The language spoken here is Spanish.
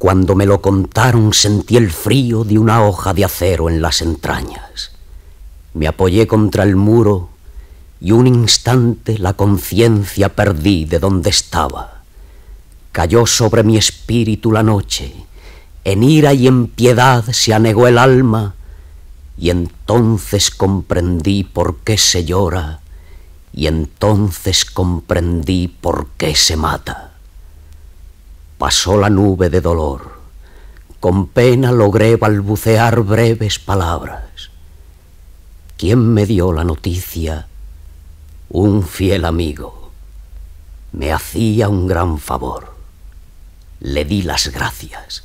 Cuando me lo contaron sentí el frío de una hoja de acero en las entrañas. Me apoyé contra el muro y un instante la conciencia perdí de donde estaba. Cayó sobre mi espíritu la noche, en ira y en piedad se anegó el alma y entonces comprendí por qué se llora y entonces comprendí por qué se mata. Pasó la nube de dolor. Con pena logré balbucear breves palabras. ¿Quién me dio la noticia? Un fiel amigo. Me hacía un gran favor. Le di las gracias.